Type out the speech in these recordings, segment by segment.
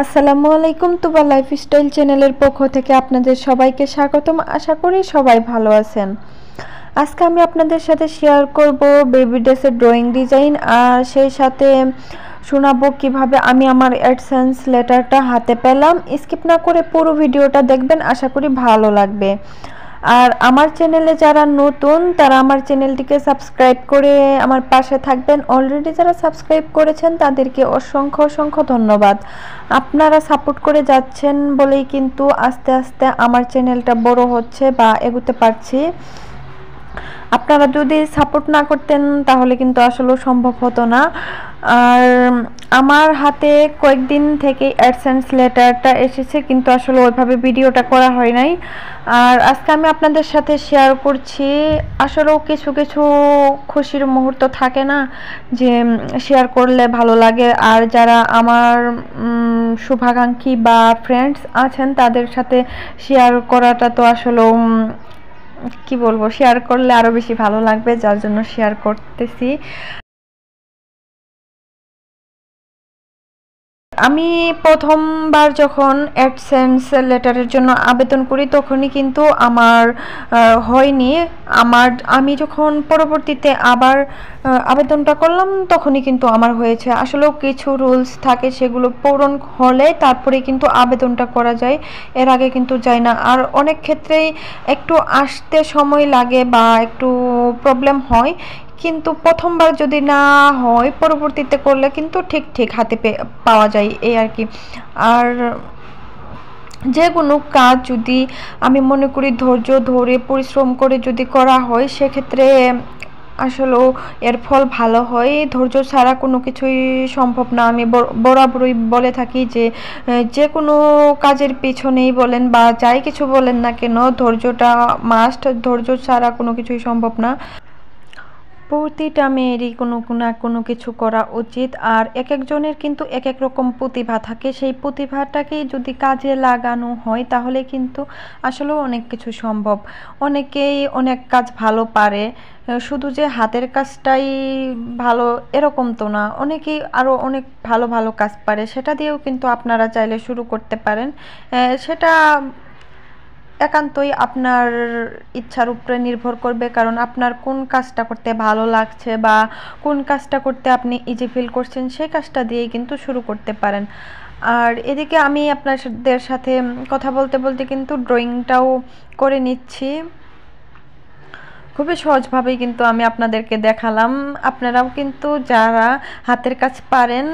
আসসালামু আলাইকুম তুবা লাইফস্টাইল চ্যানেলের পক্ষ থেকে আপনাদের সবাইকে স্বাগতম আশা করি সবাই ভালো আছেন আজকে আমি আপনাদের সাথে শেয়ার করব বেবি ড্রেসের ড্রয়িং ডিজাইন আর সেই সাথে শোনাবো কিভাবে আমি আমার অ্যাডসেন্স লেটারটা হাতে পেলাম স্কিপ না করে পুরো ভিডিওটা দেখবেন আশা করি ভালো লাগবে আর আমার চ্যানেলে যারা নতুন তারা আমার চ্যানেলটিকে সাবস্ক্রাইব করে আমার পাশে থাকবেন অলরেডি যারা সাবস্ক্রাইব করেছেন তাদেরকে অসংখ্য অসংখ্য ধন্যবাদ আপনারা সাপোর্ট করে যাচ্ছেন বলেই কিন্তু আস্তে আস্তে আমার চ্যানেলটা বড় হচ্ছে বা এগোতে পারছি আপনারা যদি সাপোর্ট না করতেন তাহলে কিন্তু আসলেও সম্ভব হতো না আর আমার হাতে কয়েকদিন থেকে অ্যাডসেন্স লেটারটা এসেছে কিন্তু আসলে ওইভাবে ভিডিওটা করা হয় নাই আর আজকে আমি আপনাদের সাথে শেয়ার করছি আসলেও কিছু কিছু খুশির মুহূর্ত থাকে না যে শেয়ার করলে ভালো লাগে আর যারা আমার শুভাকাঙ্ক্ষী বা ফ্রেন্ডস আছেন তাদের সাথে শেয়ার করাটা তো আসলেও কি বলবো শেয়ার করলে আরও বেশি ভালো লাগবে যার জন্য শেয়ার করতেছি আমি প্রথমবার যখন অ্যাডসেন্স লেটারের জন্য আবেদন করি তখনই কিন্তু আমার হয়নি আমার আমি যখন পরবর্তীতে আবার আবেদনটা করলাম তখনই কিন্তু আমার হয়েছে আসলেও কিছু রুলস থাকে সেগুলো পূরণ হলে তারপরে কিন্তু আবেদনটা করা যায় এর আগে কিন্তু যায় না আর অনেক ক্ষেত্রেই একটু আসতে সময় লাগে বা একটু প্রবলেম হয় কিন্তু প্রথমবার যদি না হয় পরবর্তীতে করলে কিন্তু ঠিক ঠিক হাতে পাওয়া যায় এই আর কি আর যে কোনো কাজ যদি আমি মনে করি ধৈর্য ধরে পরিশ্রম করে যদি করা হয় সেক্ষেত্রে আসলেও এর ফল ভালো হয় ধৈর্য ছাড়া কোনো কিছুই সম্ভব না আমি বরাবরই বলে থাকি যে যে কোনো কাজের পিছনেই বলেন বা যাই কিছু বলেন না কেন ধৈর্যটা মাস্ট ধৈর্য ছাড়া কোনো কিছুই সম্ভব না প্রতিটা মেয়েরই কোনো না কোনো কিছু করা উচিত আর এক একজনের কিন্তু এক এক রকম প্রতিভা থাকে সেই প্রতিভাটাকে যদি কাজে লাগানো হয় তাহলে কিন্তু আসলেও অনেক কিছু সম্ভব অনেকেই অনেক কাজ ভালো পারে শুধু যে হাতের কাজটাই ভালো এরকম তো না অনেকেই আরও অনেক ভালো ভালো কাজ পারে সেটা দিয়েও কিন্তু আপনারা চাইলে শুরু করতে পারেন সেটা একান্তই আপনার ইচ্ছার উপরে নির্ভর করবে কারণ আপনার কোন কাজটা করতে ভালো লাগছে বা কোন কাজটা করতে আপনি ইজি ফিল করছেন সেই কাজটা দিয়েই কিন্তু শুরু করতে পারেন আর এদিকে আমি আপনাদের সাথে কথা বলতে বলতে কিন্তু ড্রয়িংটাও করে নিচ্ছি খুবই সহজভাবেই কিন্তু আমি আপনাদেরকে দেখালাম আপনারাও কিন্তু যারা হাতের কাজ পারেন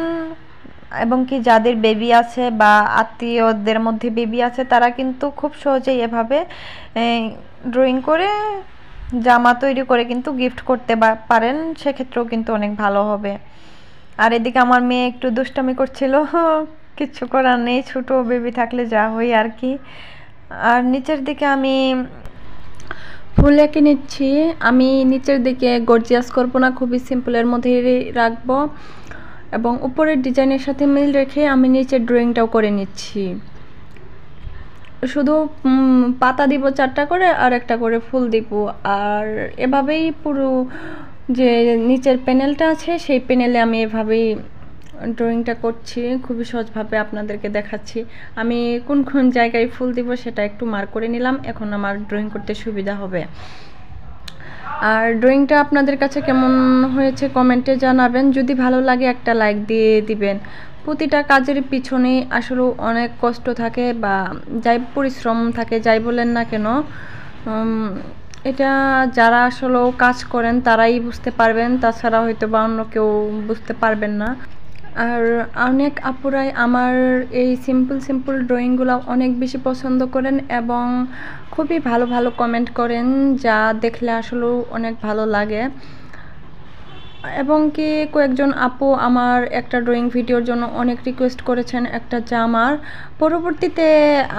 এবং কি যাদের বেবি আছে বা আত্মীয়দের মধ্যে বেবি আছে তারা কিন্তু খুব সহজেই এভাবে ড্রয়িং করে জামা তৈরি করে কিন্তু গিফট করতে পারেন সেক্ষেত্রেও কিন্তু অনেক ভালো হবে আর এদিকে আমার মেয়ে একটু দুষ্টামি করছিল কিচ্ছু করার নেই ছোটো বেবি থাকলে যা হই আর কি আর নিচের দিকে আমি ফুল এঁকে নিচ্ছি আমি নিচের দিকে গর্জিয়াস করবো না খুবই সিম্পলের মধ্যেই রাখবো এবং উপরের ডিজাইনের সাথে মিল রেখে আমি নিচের ড্রয়িংটাও করে নিচ্ছি শুধু পাতা দিব চারটা করে আর একটা করে ফুল দিব আর এভাবেই পুরো যে নিচের প্যানেলটা আছে সেই প্যানেলে আমি এভাবেই ড্রয়িংটা করছি খুবই সহজভাবে আপনাদেরকে দেখাচ্ছি আমি কোন কোন জায়গায় ফুল দিব সেটা একটু মার করে নিলাম এখন আমার ড্রয়িং করতে সুবিধা হবে আর ড্রয়িংটা আপনাদের কাছে কেমন হয়েছে কমেন্টে জানাবেন যদি ভালো লাগে একটা লাইক দিয়ে দিবেন প্রতিটা কাজের পিছনে আসলে অনেক কষ্ট থাকে বা যাই পরিশ্রম থাকে যাই বলেন না কেন এটা যারা আসলে কাজ করেন তারাই বুঝতে পারবেন তাছাড়া হয়তো বা অন্য কেউ বুঝতে পারবেন না আর অনেক আপুরাই আমার এই সিম্পল সিম্পল ড্রয়িংগুলো অনেক বেশি পছন্দ করেন এবং খুবই ভালো ভালো কমেন্ট করেন যা দেখলে আসলেও অনেক ভালো লাগে এবং কি কয়েকজন আপু আমার একটা ড্রয়িং ভিডিওর জন্য অনেক রিকোয়েস্ট করেছেন একটা জামার পরবর্তীতে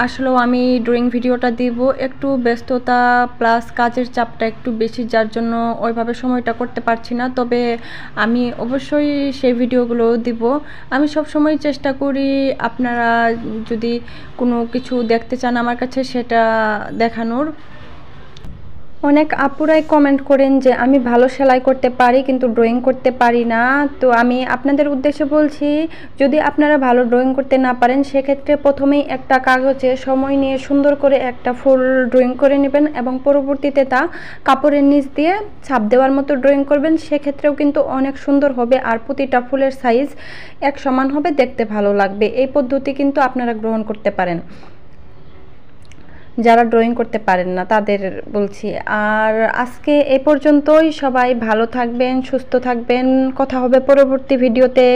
আসলেও আমি ড্রয়িং ভিডিওটা দিব একটু ব্যস্ততা প্লাস কাজের চাপটা একটু বেশি যার জন্য ওইভাবে সময়টা করতে পারছি না তবে আমি অবশ্যই সেই ভিডিওগুলো দিব আমি সব সময় চেষ্টা করি আপনারা যদি কোনো কিছু দেখতে চান আমার কাছে সেটা দেখানোর অনেক আপুরাই কমেন্ট করেন যে আমি ভালো সেলাই করতে পারি কিন্তু ড্রয়িং করতে পারি না তো আমি আপনাদের উদ্দেশ্যে বলছি যদি আপনারা ভালো ড্রয়িং করতে না পারেন সেক্ষেত্রে প্রথমেই একটা কাগজে সময় নিয়ে সুন্দর করে একটা ফুল ড্রয়িং করে নেবেন এবং পরবর্তীতে তা কাপড়ের নিচ দিয়ে ছাপ দেওয়ার মতো ড্রয়িং করবেন সেক্ষেত্রেও কিন্তু অনেক সুন্দর হবে আর প্রতিটা ফুলের সাইজ এক সমান হবে দেখতে ভালো লাগবে এই পদ্ধতি কিন্তু আপনারা গ্রহণ করতে পারেন যারা ড্রয়িং করতে পারেন না তাদের বলছি আর আজকে এ পর্যন্তই সবাই ভালো থাকবেন সুস্থ থাকবেন কথা হবে পরবর্তী ভিডিওতে